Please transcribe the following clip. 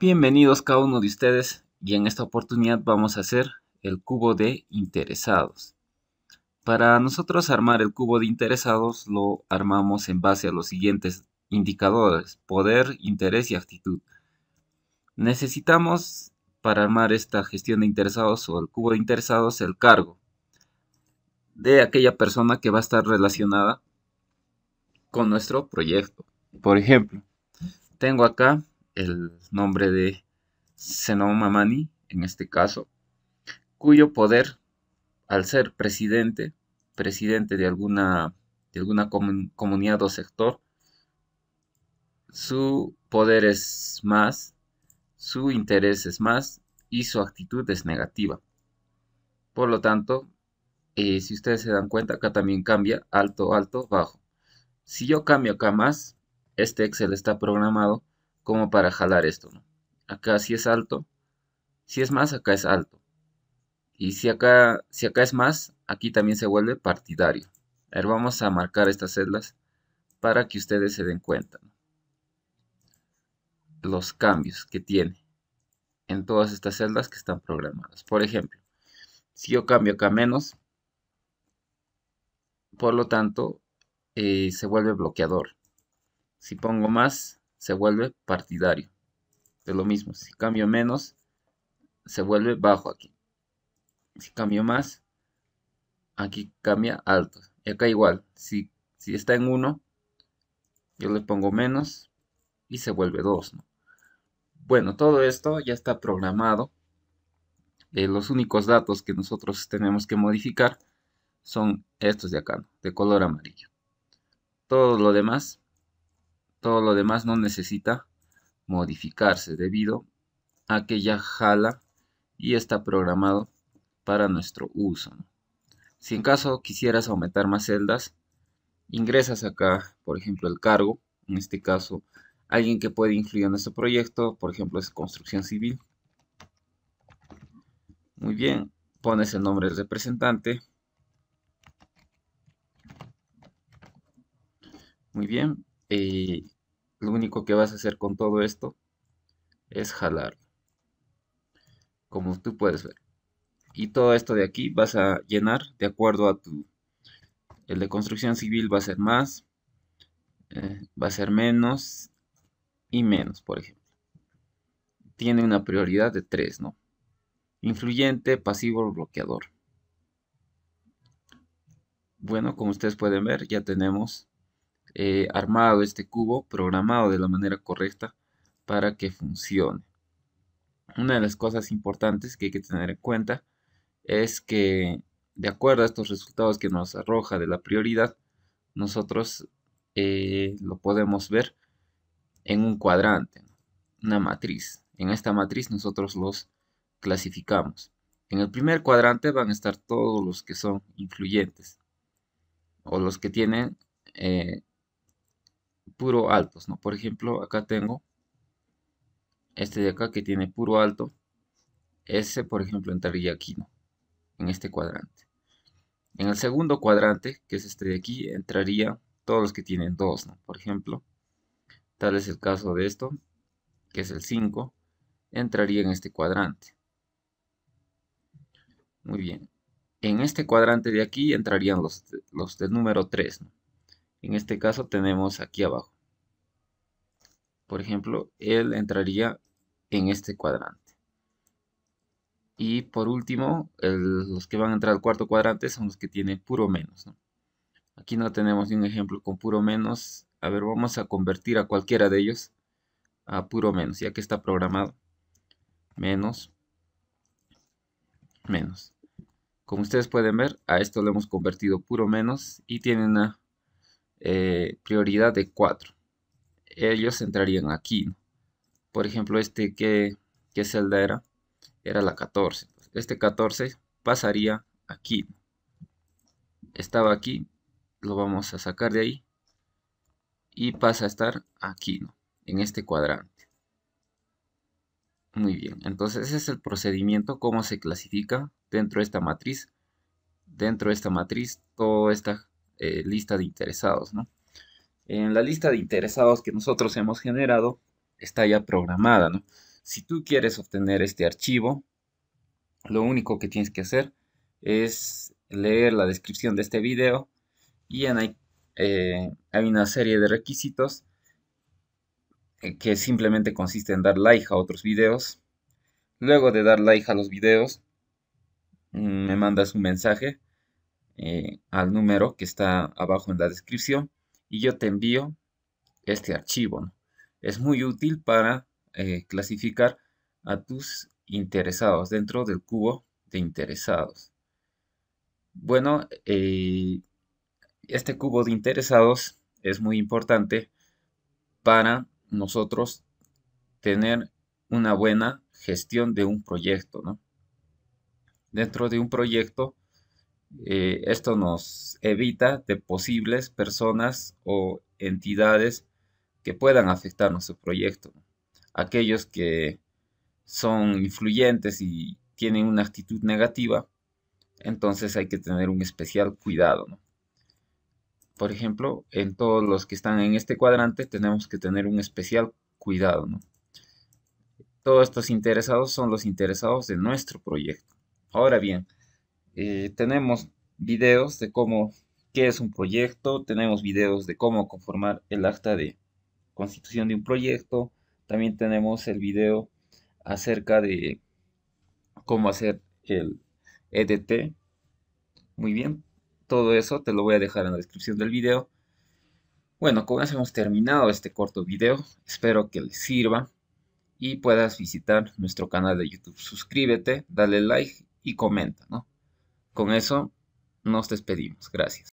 Bienvenidos cada uno de ustedes y en esta oportunidad vamos a hacer el cubo de interesados. Para nosotros armar el cubo de interesados lo armamos en base a los siguientes indicadores, poder, interés y actitud. Necesitamos para armar esta gestión de interesados o el cubo de interesados el cargo de aquella persona que va a estar relacionada con nuestro proyecto. Por ejemplo, tengo acá el nombre de Mamani, en este caso, cuyo poder, al ser presidente, presidente de alguna, de alguna comunidad o sector, su poder es más, su interés es más y su actitud es negativa. Por lo tanto, eh, si ustedes se dan cuenta, acá también cambia alto, alto, bajo. Si yo cambio acá más, este Excel está programado como para jalar esto, ¿no? Acá si es alto, si es más, acá es alto. Y si acá, si acá es más, aquí también se vuelve partidario. ver, vamos a marcar estas celdas para que ustedes se den cuenta. Los cambios que tiene en todas estas celdas que están programadas. Por ejemplo, si yo cambio acá menos, por lo tanto, eh, se vuelve bloqueador. Si pongo más, se vuelve partidario. Es lo mismo, si cambio menos, se vuelve bajo aquí. Si cambio más, aquí cambia alto. Y acá igual, si, está en 1, yo le pongo menos y se vuelve 2. Bueno, todo esto ya está programado. Eh, los únicos datos que nosotros tenemos que modificar son estos de acá, de color amarillo. Todo lo demás todo lo demás no necesita modificarse debido a que ya jala y está programado para nuestro uso. Si en caso quisieras aumentar más celdas, ingresas acá, por ejemplo, el cargo. En este caso, alguien que puede influir en nuestro proyecto, por ejemplo, es construcción civil. Muy bien, pones el nombre del representante. Muy bien, eh, lo único que vas a hacer con todo esto es jalar. Como tú puedes ver. Y todo esto de aquí vas a llenar de acuerdo a tu... El de construcción civil va a ser más, eh, va a ser menos y menos, por ejemplo. Tiene una prioridad de 3, ¿no? Influyente, pasivo, bloqueador. Bueno, como ustedes pueden ver, ya tenemos eh, armado este cubo, programado de la manera correcta para que funcione. Una de las cosas importantes que hay que tener en cuenta es que de acuerdo a estos resultados que nos arroja de la prioridad, nosotros eh, lo podemos ver en un cuadrante, una matriz. En esta matriz nosotros los clasificamos. En el primer cuadrante van a estar todos los que son influyentes o los que tienen eh, puro altos, ¿no? Por ejemplo, acá tengo este de acá que tiene puro alto. Ese, por ejemplo, entraría aquí, ¿no? En este cuadrante. En el segundo cuadrante, que es este de aquí, entraría todos los que tienen 2, ¿no? Por ejemplo, tal es el caso de esto, que es el 5, entraría en este cuadrante. Muy bien. En este cuadrante de aquí entrarían los, los del número 3, ¿no? En este caso tenemos aquí abajo. Por ejemplo, él entraría en este cuadrante. Y por último, los que van a entrar al cuarto cuadrante son los que tienen puro menos. Aquí no tenemos ni un ejemplo con puro menos. A ver, vamos a convertir a cualquiera de ellos a puro menos, ya que está programado. Menos, menos. Como ustedes pueden ver, a esto lo hemos convertido puro menos y tiene una eh, prioridad de 4. Ellos entrarían aquí. Por ejemplo, este que, que celda era, era la 14. Este 14 pasaría aquí. Estaba aquí, lo vamos a sacar de ahí y pasa a estar aquí, ¿no? en este cuadrante. Muy bien, entonces ese es el procedimiento, cómo se clasifica dentro de esta matriz. Dentro de esta matriz, toda esta eh, lista de interesados. En la lista de interesados que nosotros hemos generado está ya programada. Si tú quieres obtener este archivo, lo único que tienes que hacer es leer la descripción de este video y en eh, hay una serie de requisitos eh, que simplemente consiste en dar like a otros videos. Luego de dar like a los videos, mm, me mandas un mensaje eh, al número que está abajo en la descripción y yo te envío este archivo. Es muy útil para eh, clasificar a tus interesados dentro del cubo de interesados. Bueno, eh, este cubo de interesados es muy importante para nosotros tener una buena gestión de un proyecto. Dentro de un proyecto eh, esto nos evita de posibles personas o entidades que puedan afectar nuestro proyecto. Aquellos que son influyentes y tienen una actitud negativa, entonces hay que tener un especial cuidado. Por ejemplo, en todos los que están en este cuadrante tenemos que tener un especial cuidado. Todos estos interesados son los interesados de nuestro proyecto. Ahora bien, eh, tenemos videos de cómo, qué es un proyecto, tenemos videos de cómo conformar el acta de constitución de un proyecto, también tenemos el video acerca de cómo hacer el EDT. Muy bien, todo eso te lo voy a dejar en la descripción del video. Bueno, con eso hemos terminado este corto video. Espero que les sirva y puedas visitar nuestro canal de YouTube. Suscríbete, dale like y comenta, ¿no? Con eso nos despedimos. Gracias.